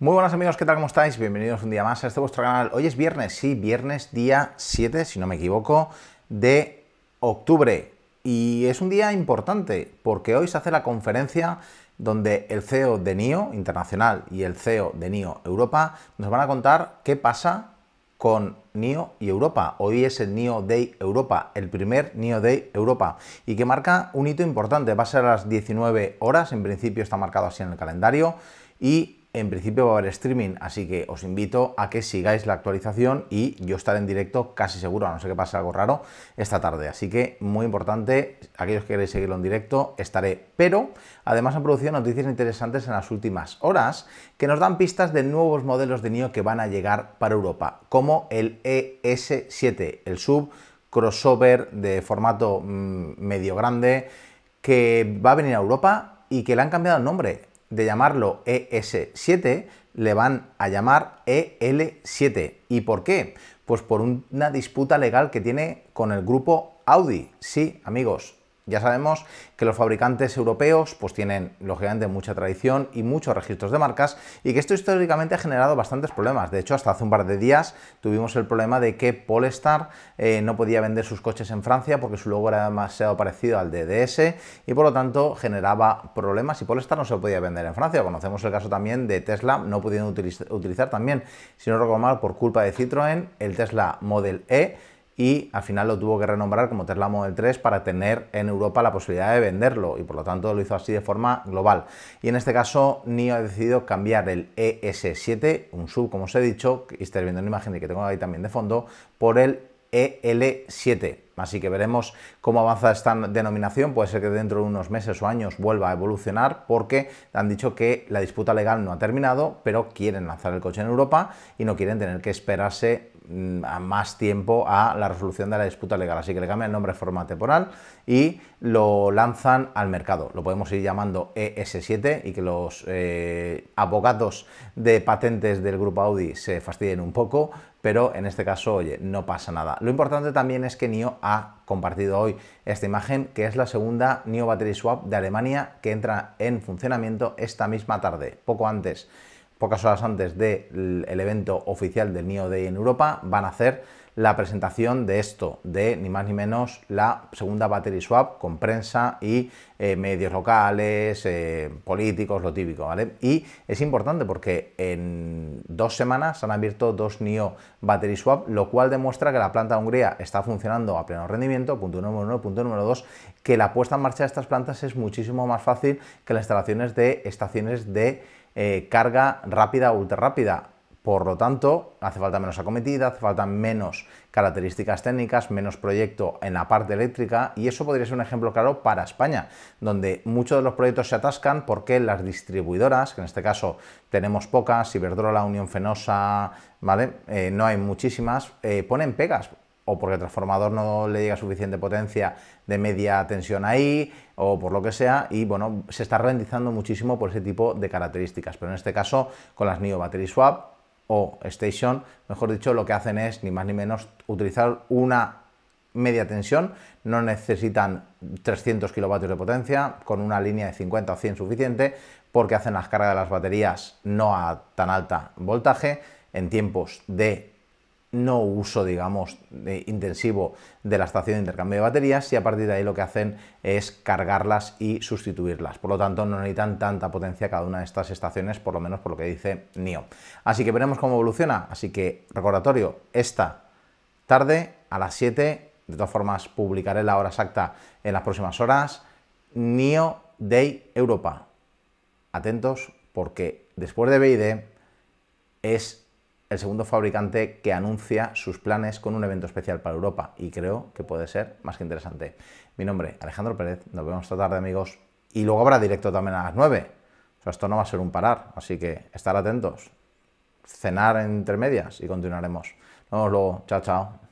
Muy buenas amigos, ¿qué tal? ¿Cómo estáis? Bienvenidos un día más a este vuestro canal. Hoy es viernes, sí, viernes día 7, si no me equivoco, de octubre. Y es un día importante porque hoy se hace la conferencia donde el CEO de NIO Internacional y el CEO de NIO Europa nos van a contar qué pasa con NIO y Europa. Hoy es el NIO Day Europa, el primer NIO Day Europa, y que marca un hito importante. Va a ser a las 19 horas, en principio está marcado así en el calendario, y en principio va a haber streaming, así que os invito a que sigáis la actualización y yo estaré en directo casi seguro, a no ser que pase algo raro, esta tarde. Así que muy importante, aquellos que queréis seguirlo en directo, estaré. Pero además han producido noticias interesantes en las últimas horas que nos dan pistas de nuevos modelos de NIO que van a llegar para Europa, como el ES7, el sub crossover de formato mm, medio grande que va a venir a Europa y que le han cambiado el nombre de llamarlo ES7, le van a llamar EL7. ¿Y por qué? Pues por una disputa legal que tiene con el grupo Audi. Sí, amigos, ya sabemos que los fabricantes europeos pues tienen lógicamente mucha tradición y muchos registros de marcas y que esto históricamente ha generado bastantes problemas. De hecho, hasta hace un par de días tuvimos el problema de que Polestar eh, no podía vender sus coches en Francia porque su logo era demasiado parecido al de DS y por lo tanto generaba problemas y Polestar no se podía vender en Francia. Conocemos el caso también de Tesla no pudiendo utilizar, utilizar también, si no recuerdo mal, por culpa de Citroën, el Tesla Model E y al final lo tuvo que renombrar como Tesla Model 3 para tener en Europa la posibilidad de venderlo y por lo tanto lo hizo así de forma global. Y en este caso NIO ha decidido cambiar el ES7, un sub como os he dicho, que estáis viendo una imagen que tengo ahí también de fondo, por el EL7. Así que veremos cómo avanza esta denominación. Puede ser que dentro de unos meses o años vuelva a evolucionar porque han dicho que la disputa legal no ha terminado, pero quieren lanzar el coche en Europa y no quieren tener que esperarse Mm, más tiempo a la resolución de la disputa legal. Así que le cambian el nombre de forma temporal y lo lanzan al mercado. Lo podemos ir llamando ES7 y que los eh, abogados de patentes del grupo Audi se fastidien un poco, pero en este caso, oye, no pasa nada. Lo importante también es que NIO ha compartido hoy esta imagen, que es la segunda NIO Battery Swap de Alemania que entra en funcionamiento esta misma tarde, poco antes pocas horas antes del evento oficial del NIO Day en Europa, van a hacer la presentación de esto, de ni más ni menos la segunda Battery Swap con prensa y eh, medios locales, eh, políticos, lo típico, ¿vale? Y es importante porque en dos semanas se han abierto dos NIO Battery Swap, lo cual demuestra que la planta de Hungría está funcionando a pleno rendimiento, punto número uno, punto número dos, que la puesta en marcha de estas plantas es muchísimo más fácil que las instalaciones de estaciones de eh, carga rápida o ultra rápida. Por lo tanto, hace falta menos acometida, hace falta menos características técnicas, menos proyecto en la parte eléctrica y eso podría ser un ejemplo claro para España, donde muchos de los proyectos se atascan porque las distribuidoras, que en este caso tenemos pocas, Ciberdrola, Unión Fenosa, ¿vale? Eh, no hay muchísimas, eh, ponen pegas o porque el transformador no le llega suficiente potencia de media tensión ahí, o por lo que sea, y bueno, se está rendizando muchísimo por ese tipo de características. Pero en este caso, con las NIO Battery Swap o Station, mejor dicho, lo que hacen es, ni más ni menos, utilizar una media tensión, no necesitan 300 kilovatios de potencia, con una línea de 50 o 100 suficiente, porque hacen las cargas de las baterías no a tan alta voltaje, en tiempos de no uso, digamos, intensivo de la estación de intercambio de baterías y a partir de ahí lo que hacen es cargarlas y sustituirlas. Por lo tanto, no necesitan tanta potencia cada una de estas estaciones, por lo menos por lo que dice NIO. Así que veremos cómo evoluciona. Así que, recordatorio, esta tarde a las 7, de todas formas publicaré la hora exacta en las próximas horas, NIO Day Europa. Atentos porque después de BID es el segundo fabricante que anuncia sus planes con un evento especial para Europa y creo que puede ser más que interesante. Mi nombre, Alejandro Pérez, nos vemos esta tarde amigos y luego habrá directo también a las 9. O sea, esto no va a ser un parar, así que estar atentos, cenar entre medias y continuaremos. Nos vemos luego, chao chao.